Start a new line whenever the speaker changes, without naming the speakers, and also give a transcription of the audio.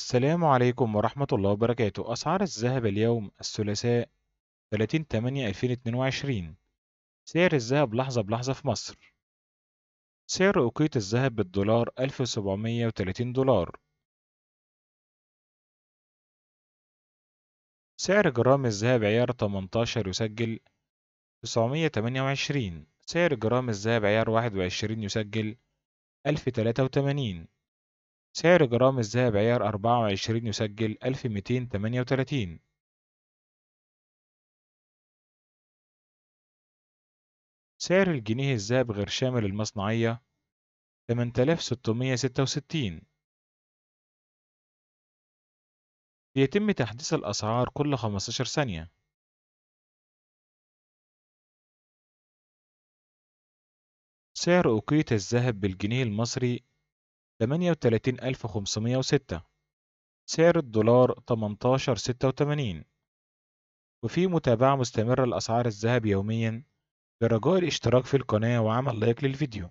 السلام عليكم ورحمة الله وبركاته أسعار الذهب اليوم الثلاثاء 30/8/2022 سعر الذهب لحظة بلحظة في مصر سعر أوقية الذهب بالدولار 1730
دولار سعر
جرام الذهب عيار 18 يسجل 928 سعر جرام الذهب عيار 21 يسجل 1083 سعر جرام الذهب عيار 24 يسجل 1238سعر الجنيه الذهب غير شامل المصنعية 8666
بيتم تحديث الأسعار كل 15 ثانية
سعر أوقية الذهب بالجنيه المصري 38506 سعر الدولار 18.86 وفي متابعة مستمرة لأسعار الذهب يوميا برجاء الاشتراك في
القناة
وعمل لايك للفيديو